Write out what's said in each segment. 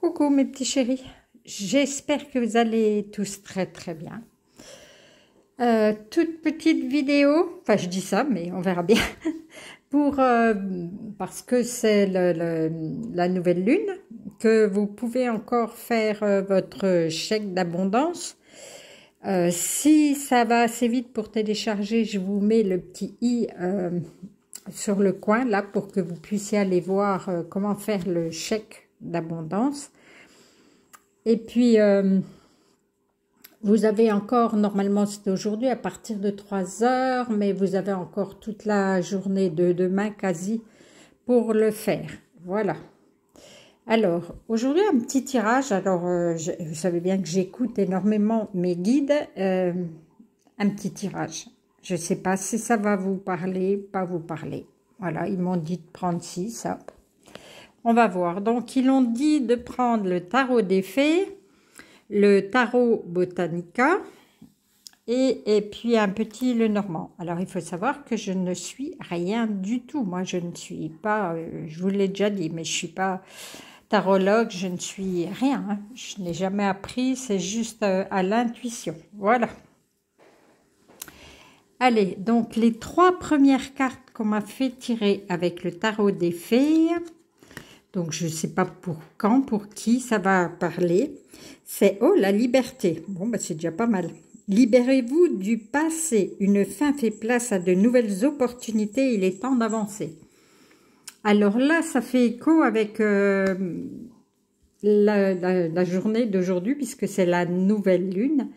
Coucou mes petits chéris, j'espère que vous allez tous très très bien. Euh, toute petite vidéo, enfin je dis ça mais on verra bien, pour, euh, parce que c'est la nouvelle lune, que vous pouvez encore faire euh, votre chèque d'abondance. si ça va assez vite pour télécharger, je vous mets le petit i sur le coin là pour que vous puissiez aller voir comment faire le chèque d'abondance. Et puis, euh, vous avez encore, normalement c'est aujourd'hui à partir de 3 heures, mais vous avez encore toute la journée de demain quasi pour le faire. Voilà. Alors, aujourd'hui un petit tirage. Alors, euh, vous savez bien que j'écoute énormément mes guides. Euh, un petit tirage. Je ne sais pas si ça va vous parler, pas vous parler. Voilà, ils m'ont dit de prendre 6. On va voir. Donc, ils ont dit de prendre le tarot des fées, le tarot botanica et, puis un petit le normand. Alors, il faut savoir que je ne suis rien du tout. Moi, je ne suis pas, euh, je vous l'ai déjà dit, mais je ne suis pas tarologue, je ne suis rien. Hein. Je n'ai jamais appris, c'est juste euh, à l'intuition. Voilà. Allez, donc les trois premières cartes qu'on m'a fait tirer avec le tarot des fées, donc je ne sais pas pour quand, pour qui ça va parler. C'est Oh la liberté. Bon, ben, c'est déjà pas mal. Libérez-vous du passé. Une fin fait place à de nouvelles opportunités. Il est temps d'avancer. Alors là, ça fait écho avec euh, la, journée d'aujourd'hui, puisque c'est la nouvelle lune,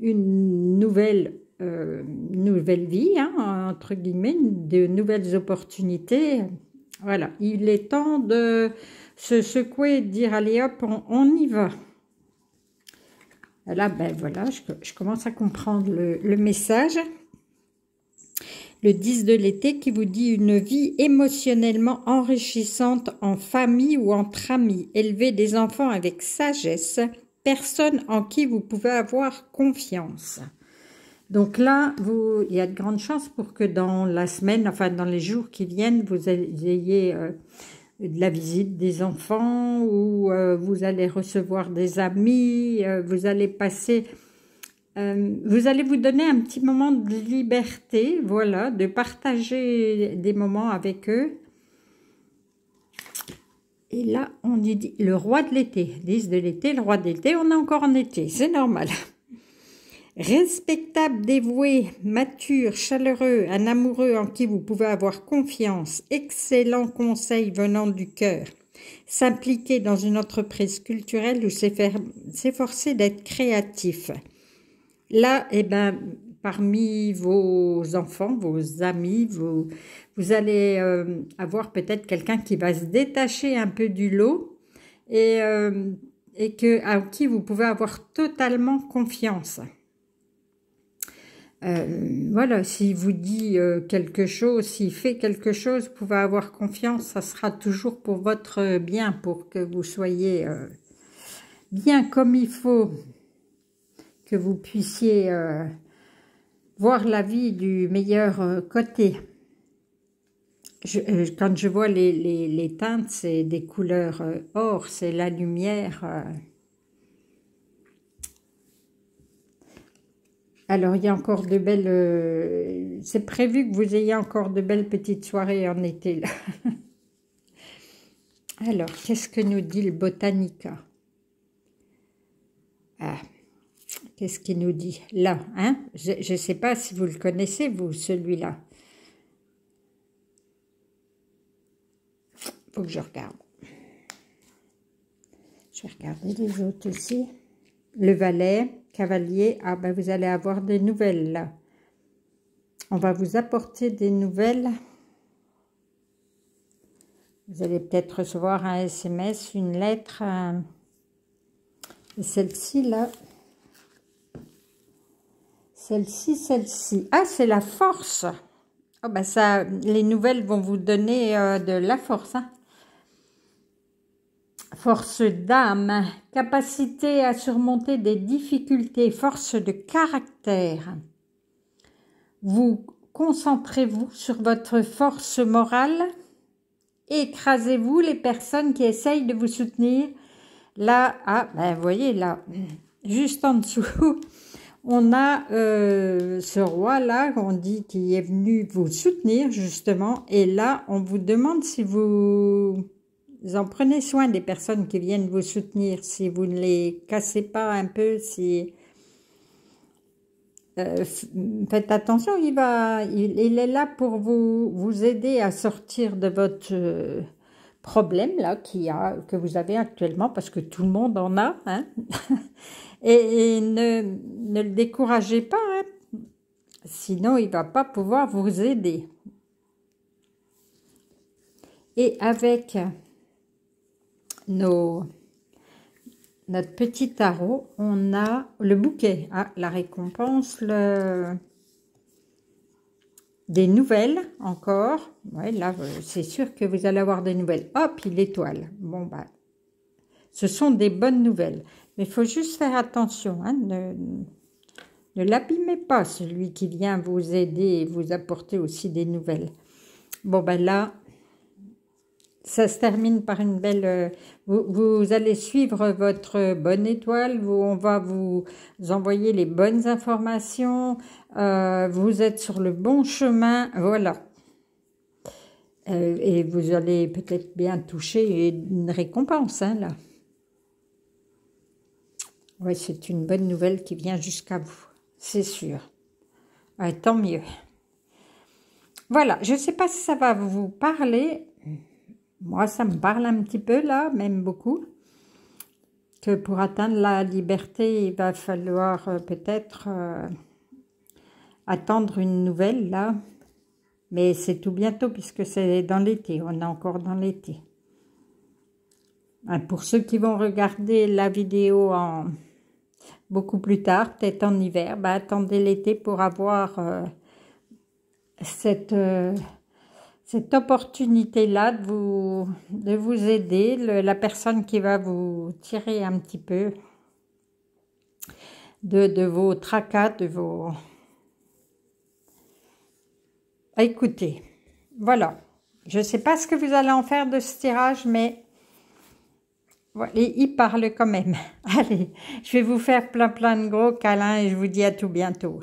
une nouvelle, euh, nouvelle vie, hein, entre guillemets, de nouvelles opportunités voilà, il est temps de se secouer et de dire allez hop, on, y va. Là, ben voilà, je, commence à comprendre le, le message. Le 10 de l'été qui vous dit une vie émotionnellement enrichissante en famille ou entre amis. Élevez des enfants avec sagesse, personne en qui vous pouvez avoir confiance. Donc là, vous, il y a de grandes chances pour que dans la semaine, enfin dans les jours qui viennent, vous ayez euh, de la visite des enfants ou euh, vous allez recevoir des amis, euh, vous allez passer... vous allez vous donner un petit moment de liberté, voilà, de partager des moments avec eux. Et là, on dit le roi de l'été, 10 de l'été, le roi d'été. on est encore en été, c'est normal. Respectable, dévoué, mature, chaleureux, un amoureux en qui vous pouvez avoir confiance, excellent conseil venant du cœur. S'impliquer dans une entreprise culturelle ou s'efforcer d'être créatif. Là, eh ben, parmi vos enfants, vos amis, vous, allez euh, avoir peut-être quelqu'un qui va se détacher un peu du lot et, euh, à qui vous pouvez avoir totalement confiance. Euh, voilà, s'il vous dit euh, quelque chose, s'il fait quelque chose, vous pouvez avoir confiance, ça sera toujours pour votre euh, bien, pour que vous soyez bien comme il faut, que vous puissiez voir la vie du meilleur côté. Je, quand je vois les, les, les teintes, c'est des couleurs or, c'est la lumière. Alors, il y a encore de belles. Euh, c'est prévu que vous ayez encore de belles petites soirées en été, là. Alors, qu'est-ce que nous dit le Botanica Ah, qu'est-ce qu'il nous dit Là, hein Je ne sais pas si vous le connaissez, vous, celui-là. Il Faut que je regarde. Je vais regarder les autres aussi le valet, cavalier, ah ben vous allez avoir des nouvelles. On va vous apporter des nouvelles. Vous allez peut-être recevoir un SMS, une lettre. celle-ci là. Celle-ci, celle-ci. Ah, c'est la force. Oh ben ça, les nouvelles vont vous donner euh, de la force. Hein force d'âme, capacité à surmonter des difficultés, force de caractère. Vous concentrez-vous sur votre force morale Écrasez-vous les personnes qui essayent de vous soutenir Là, ah, ben voyez là, juste en dessous, on a euh, ce roi-là qu'on dit qui est venu vous soutenir justement. Et là, on vous demande si vous en prenez soin des personnes qui viennent vous soutenir, si vous ne les cassez pas un peu, si euh, faites attention, il va, il, est là pour vous vous aider à sortir de votre euh, problème là qui a que vous avez actuellement parce que tout le monde en a. Hein. et, ne, le découragez pas, hein. sinon il va pas pouvoir vous aider. Et avec notre petit tarot, on a le bouquet, ah, la récompense, le... des nouvelles encore. Ouais, là, euh, c'est sûr que vous allez avoir des nouvelles. Hop, il étoile. Bon, bah, ce sont des bonnes nouvelles. Mais il faut juste faire attention. Hein, ne ne l'abîmez pas, celui qui vient vous aider et vous apporter aussi des nouvelles. Bon, ben là, ça se termine par une belle. Euh, vous, allez suivre votre bonne étoile. on va vous envoyer les bonnes informations. Euh, vous êtes sur le bon chemin. Voilà. Euh, et vous allez peut-être bien toucher une récompense hein, là. Oui, c'est une bonne nouvelle qui vient jusqu'à vous, c'est sûr. tant mieux. Voilà, je ne sais pas si ça va vous parler moi, ça me parle un petit peu là, même beaucoup, que pour atteindre la liberté, il va falloir euh, peut-être euh, attendre une nouvelle là. Mais c'est tout bientôt puisque c'est dans l'été, on est encore dans l'été. Pour ceux qui vont regarder la vidéo en, beaucoup plus tard, peut-être en hiver, bah, attendez l'été pour avoir euh, cette cette opportunité-là de vous, vous aider, la personne qui va vous tirer un petit peu de, de vos tracas, de vos... Écoutez, voilà. Je ne sais pas ce que vous allez en faire de ce tirage, mais voilà, il parle quand même. Allez, je vais vous faire plein plein de gros câlins et je vous dis à tout bientôt.